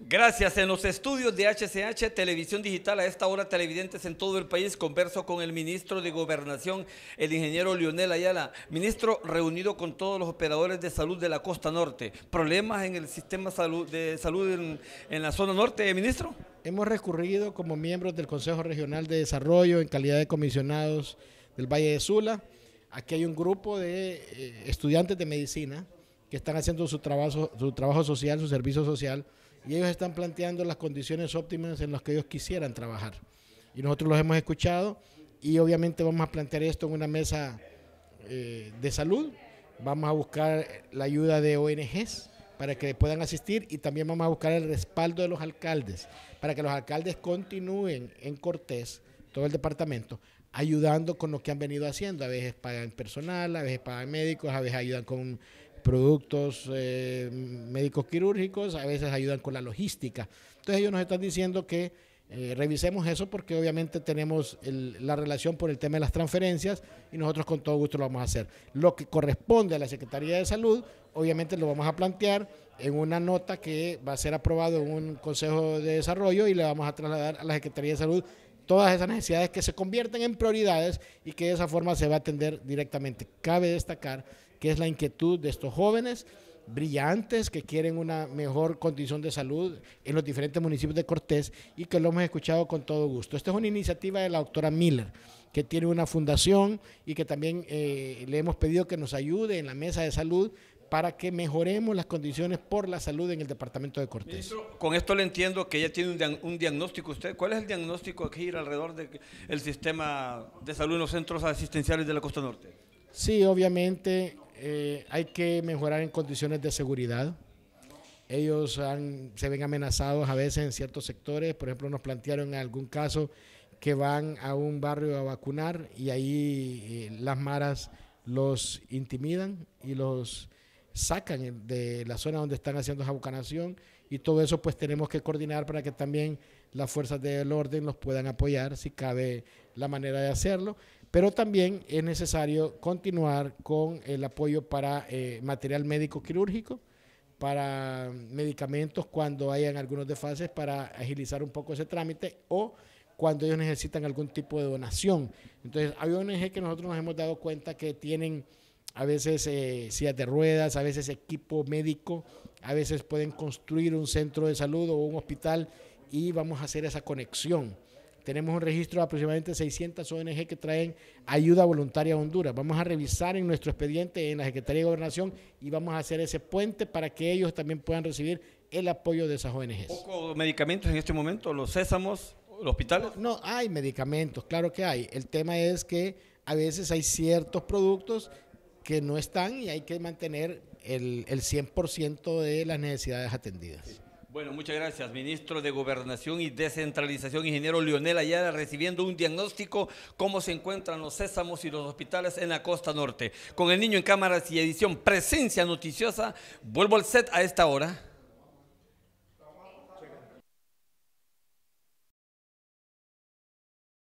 Gracias. En los estudios de HCH Televisión Digital, a esta hora televidentes en todo el país, converso con el ministro de Gobernación, el ingeniero Lionel Ayala. Ministro, reunido con todos los operadores de salud de la costa norte. ¿Problemas en el sistema de salud en, la zona norte, ministro? Hemos recurrido como miembros del Consejo Regional de Desarrollo en calidad de comisionados del Valle de Sula. Aquí hay un grupo de eh, estudiantes de medicina que están haciendo su trabajo, su trabajo social, su servicio social y ellos están planteando las condiciones óptimas en las que ellos quisieran trabajar. Y nosotros los hemos escuchado y obviamente vamos a plantear esto en una mesa eh, de salud. Vamos a buscar la ayuda de ONGs para que puedan asistir y también vamos a buscar el respaldo de los alcaldes, para que los alcaldes continúen en Cortés, todo el departamento, ayudando con lo que han venido haciendo. A veces pagan personal, a veces pagan médicos, a veces ayudan con productos eh, médicos quirúrgicos, a veces ayudan con la logística. Entonces ellos nos están diciendo que eh, revisemos eso porque obviamente tenemos la relación por el tema de las transferencias y nosotros con todo gusto lo vamos a hacer. Lo que corresponde a la Secretaría de Salud, obviamente lo vamos a plantear en una nota que va a ser aprobado en un Consejo de Desarrollo y le vamos a trasladar a la Secretaría de Salud todas esas necesidades que se convierten en prioridades y que de esa forma se va a atender directamente. Cabe destacar que es la inquietud de estos jóvenes brillantes que quieren una mejor condición de salud en los diferentes municipios de Cortés y que lo hemos escuchado con todo gusto. Esta es una iniciativa de la doctora Miller, que tiene una fundación y que también eh, le hemos pedido que nos ayude en la mesa de salud para que mejoremos las condiciones por la salud en el departamento de Cortés. Ministro, con esto le entiendo que ya tiene un, diagnóstico usted. ¿Cuál es el diagnóstico aquí alrededor del sistema de salud en los centros asistenciales de la costa norte? Sí, obviamente eh, hay que mejorar en condiciones de seguridad. Ellos se ven amenazados a veces en ciertos sectores. Por ejemplo, nos plantearon en algún caso que van a un barrio a vacunar y ahí eh, las maras los intimidan y los sacan de la zona donde están haciendo jabucanación y todo eso pues tenemos que coordinar para que también las fuerzas del orden los puedan apoyar si cabe la manera de hacerlo, pero también es necesario continuar con el apoyo para eh, material médico quirúrgico, para medicamentos cuando hayan algunos desfases para agilizar un poco ese trámite o cuando ellos necesitan algún tipo de donación. Entonces, hay ONG que nosotros nos hemos dado cuenta que tienen a veces eh, sillas de ruedas, a veces equipo médico, a veces pueden construir un centro de salud o un hospital y vamos a hacer esa conexión. Tenemos un registro de aproximadamente 600 ONG que traen ayuda voluntaria a Honduras. Vamos a revisar en nuestro expediente en la Secretaría de Gobernación y vamos a hacer ese puente para que ellos también puedan recibir el apoyo de esas ONGs. ¿Poco medicamentos en este momento? ¿Los sésamos? ¿Los hospitales? no hay medicamentos, claro que hay. El tema es que a veces hay ciertos productos que no están y hay que mantener el, 100% de las necesidades atendidas. Bueno, muchas gracias, ministro de Gobernación y Descentralización, ingeniero Leonel Ayala, recibiendo un diagnóstico cómo se encuentran los sésamos y los hospitales en la costa norte. Con el niño en cámaras y edición Presencia Noticiosa, vuelvo al set a esta hora.